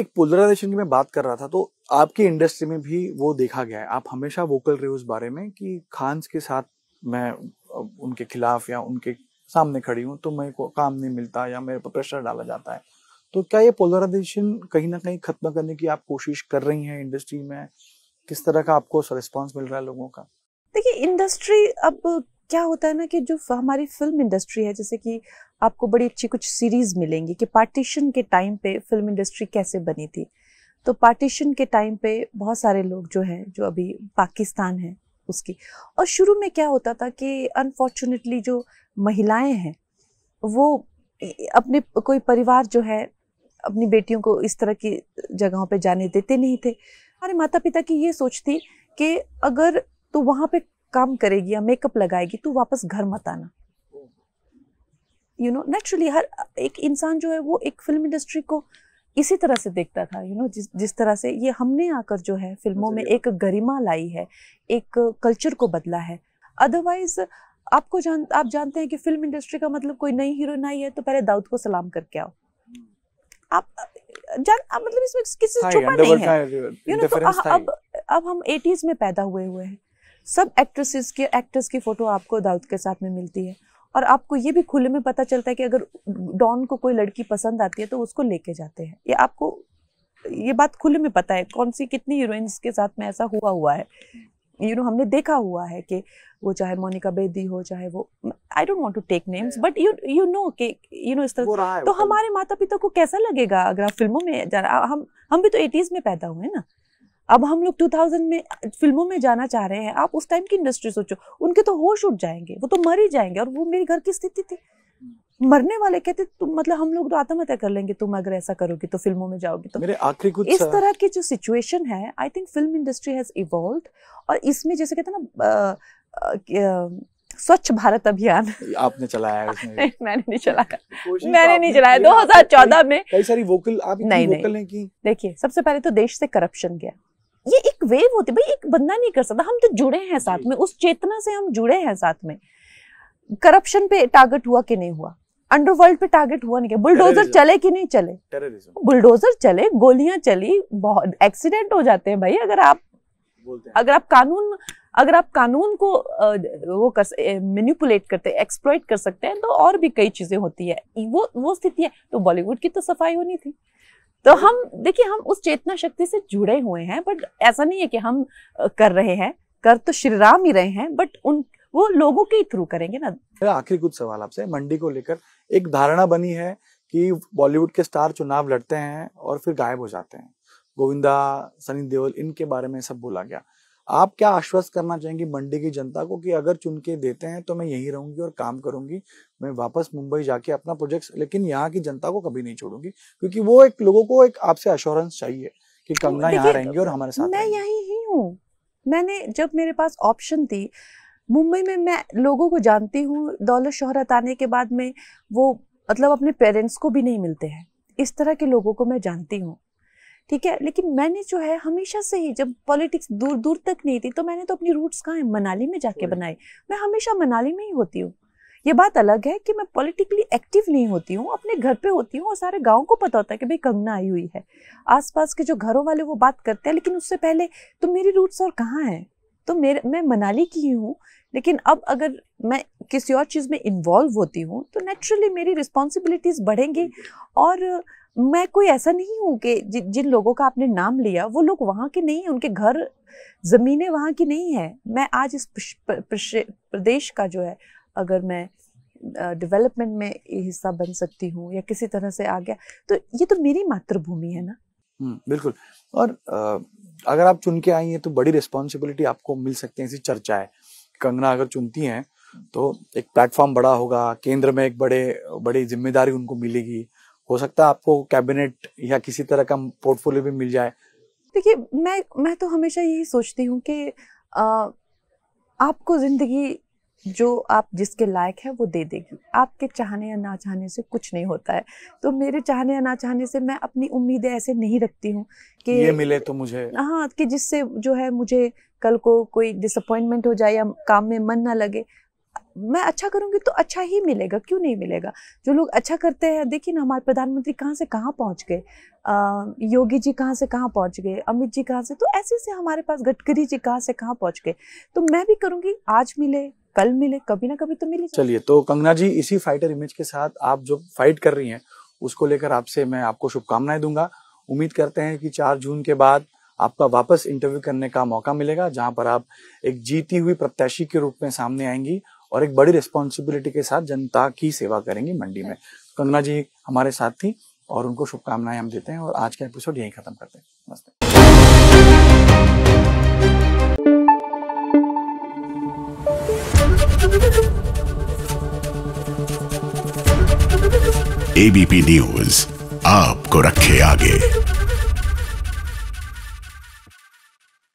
एक पोलराइजेशन की मैं बात कर रहा था तो आपकी इंडस्ट्री में भी वो देखा गया है आप हमेशा वोकल रहे उस बारे में कि खान्स के साथ मैं उनके खिलाफ या उनके सामने खड़ी हूँ तो मेरे को काम नहीं मिलता या मेरे पर प्रेशर डाला जाता है तो क्या ये पोलराइजेशन कहीं ना कहीं खत्म करने की आप कोशिश कर रही हैं इंडस्ट्री में किस तरह का आपको रिस्पॉन्स मिल रहा है लोगों का देखिए इंडस्ट्री अब क्या होता है ना कि जो हमारी फिल्म इंडस्ट्री है जैसे कि आपको बड़ी अच्छी कुछ सीरीज़ मिलेंगी कि पार्टीशन के टाइम पे फिल्म इंडस्ट्री कैसे बनी थी तो पार्टीशन के टाइम पे बहुत सारे लोग जो हैं जो अभी पाकिस्तान हैं उसकी और शुरू में क्या होता था कि अनफॉर्चुनेटली जो महिलाएं हैं वो अपने कोई परिवार जो है अपनी बेटियों को इस तरह की जगहों पे जाने देते नहीं थे हमारे माता पिता की ये सोच थी कि अगर तो वहाँ पे काम करेगी या मेकअप लगाएगी तो वापस घर मत आना यू नो नेचुरली हर एक इंसान जो है वो एक फिल्म इंडस्ट्री को इसी तरह से देखता था यू you नो know, जिस जिस तरह से ये हमने आकर जो है फिल्मों में एक गरिमा लाई है एक कल्चर को बदला है अदरवाइज आपको जान आप जानते हैं कि फिल्म इंडस्ट्री का मतलब कोई नई हीरो नहीं है तो पहले दाऊद को सलाम करके आओ आप जान आप मतलब इसमें किसी से छुपा नहीं है यू नो तो अब अब हम एटीज में पैदा हुए हुए हैं सब एक्ट्रेसेस के एक्टर्स की फोटो आपको दाऊद के साथ में मिलती है और आपको ये भी खुले में पता चलता है कि अगर डॉन को कोई लड़की पसंद आती है तो उसको लेके जाते हैं ये आपको ये बात खुले में पता है कौन सी कितनी हीरोइंस के साथ में ऐसा हुआ हुआ है यू you नो know, हमने देखा हुआ है कि वो चाहे मोनिका बेदी हो चाहे वो I don't want to take names but you you know कि यू नो इस तरह तो हमारे माता पिता को कैसा लगेगा अगर आप फिल्मों में जा रहा हम हम भी तो एटीज़ में पैदा हुए ना अब हम लोग 2000 में फिल्मों में जाना चाह रहे हैं आप उस टाइम की इंडस्ट्री सोचो उनके तो होश उठ जाएंगे वो तो मर ही जाएंगे और वो मेरे घर की स्थिति थी मरने वाले कहते तुम मतलब हम लोग तो आत्महत्या कर लेंगे तुम अगर ऐसा करोगे तो फिल्मों में जाओगे तो मेरे आखिरी कुछ इस तरह की जो सिचुएशन है I think film industry has evolve और इसमें जैसे कहते ना स्वच्छ भारत अभियान आपने चलाया है उसने मैंने नहीं चलाया मैंने नहीं चलाया 2014 में कई सारी वोकल आप नहीं, वोकल नहीं की देखिए सबसे पहले तो देश से करप्शन गया ये एक वेव होती है भाई एक बंदा नहीं कर सकता हम तो जुड़े हैं साथ में उस चेतना से हम जुड़े हैं साथ में करप्शन पे टारगेट हुआ कि नहीं हुआ अंडरवर्ल्ड पे टारगेट हुआ नहीं क्या बुलडोजर चले कि नहीं चले बुलडोजर चले गोलियां चली बहुत एक्सीडेंट हो जाते हैं भाई अगर आप अगर आप कानून अगर आप कानून को वो कर मैनिपुलेट करते एक्सप्लॉइट कर सकते हैं तो और भी कई चीजें होती है वो वो स्थिति है तो बॉलीवुड की तो सफाई होनी थी तो हम देखिए हम उस चेतना शक्ति से जुड़े हुए हैं बट ऐसा नहीं है कि हम कर रहे हैं कर तो श्री राम ही रहे हैं बट उन वो लोगों के थ्रू करेंगे ना आखिरी कुछ सवाल आपसे मंडी को लेकर एक धारणा बनी है कि बॉलीवुड के स्टार चुनाव लड़ते हैं और फिर गायब हो जाते हैं गोविंदा सनी देओल इनके बारे में सब बोला गया आप क्या आश्वस्त करना चाहेंगे मंडी की जनता को कि अगर चुन के देते हैं तो मैं यहीं रहूंगी और काम करूंगी मैं वापस मुंबई जाके अपना प्रोजेक्ट लेकिन यहाँ की जनता को कभी नहीं छोड़ूंगी क्योंकि वो एक लोगों को एक आपसे अश्योरेंस चाहिए कि कंगना यहाँ रहेंगी और हमारे साथ मैं यही ही हूँ मैंने जब मेरे पास ऑप्शन थी मुंबई में मैं लोगों को जानती हूँ दौलत शोहरत आने के बाद में वो मतलब अपने पेरेंट्स को भी नहीं मिलते हैं इस तरह के लोगों को मैं जानती हूँ ठीक है लेकिन मैंने जो है हमेशा से ही जब पॉलिटिक्स दूर दूर तक नहीं थी तो मैंने तो अपनी रूट्स कहाँ मनाली में जाके बनाए मैं हमेशा मनाली में ही होती हूँ ये बात अलग है कि मैं पॉलिटिकली एक्टिव नहीं होती हूँ अपने घर पे होती हूँ और सारे गांव को पता होता है कि भाई कंगना आई हुई है आसपास के जो घरों वाले वो बात करते हैं लेकिन उससे पहले तो मेरी रूट्स और कहाँ हैं तो मेरे मैं मनाली की ही हूँ लेकिन अब अगर मैं किसी और चीज़ में इन्वॉल्व होती हूँ तो नेचुरली मेरी रिस्पॉन्सिबिलिटीज़ बढ़ेंगी और मैं कोई ऐसा नहीं हूँ कि जि, जिन लोगों का आपने नाम लिया वो लोग वहाँ के नहीं हैं उनके घर ज़मीनें वहाँ की नहीं है मैं आज इस प्रदेश का जो है अगर मैं डेवलपमेंट में हिस्सा बन सकती हूँ या किसी तरह से आ गया तो ये तो मेरी मातृभूमि है ना बिल्कुल और अगर आप चुन के आई हैं तो बड़ी रिस्पॉन्सिबिलिटी आपको मिल सकती है ऐसी चर्चा है कंगना अगर चुनती हैं तो एक प्लेटफॉर्म बड़ा होगा केंद्र में एक बड़े बड़ी जिम्मेदारी उनको मिलेगी हो सकता है आपको कैबिनेट या किसी तरह का पोर्टफोलियो भी मिल जाए देखिए मैं मैं तो हमेशा यही सोचती हूँ कि आ, आपको ज़िंदगी जो आप जिसके लायक है वो दे देगी आपके चाहने या ना चाहने से कुछ नहीं होता है तो मेरे चाहने या ना चाहने से मैं अपनी उम्मीदें ऐसे नहीं रखती हूँ कि ये मिले तो मुझे हाँ कि जिससे जो है मुझे कल को कोई डिसअपॉइंटमेंट हो जाए या काम में मन ना लगे मैं अच्छा करूंगी तो अच्छा ही मिलेगा क्यों नहीं मिलेगा जो लोग अच्छा करते हैं देखिए ना हमारे प्रधानमंत्री कहाँ से कहाँ पहुँच गए योगी जी कहाँ से कहाँ पहुँच गए अमित जी कहाँ से तो ऐसे से हमारे पास गडकरी जी कहाँ से कहाँ पहुँच गए तो मैं भी करूँगी आज मिले कल मिले कभी ना कभी तो मिले चलिए तो कंगना जी इसी फाइटर इमेज के साथ आप जो फाइट कर रही हैं उसको लेकर आपसे मैं आपको शुभकामनाएं दूंगा उम्मीद करते हैं कि चार जून के बाद आपका वापस इंटरव्यू करने का मौका मिलेगा जहां पर आप एक जीती हुई प्रत्याशी के रूप में सामने आएंगी और एक बड़ी रिस्पॉन्सिबिलिटी के साथ जनता की सेवा करेंगी मंडी में कंगना जी हमारे साथ थी और उनको शुभकामनाएं हम देते हैं और आज का एपिसोड यही खत्म करते हैं नमस्ते एबीपी न्यूज आपको रखे आगे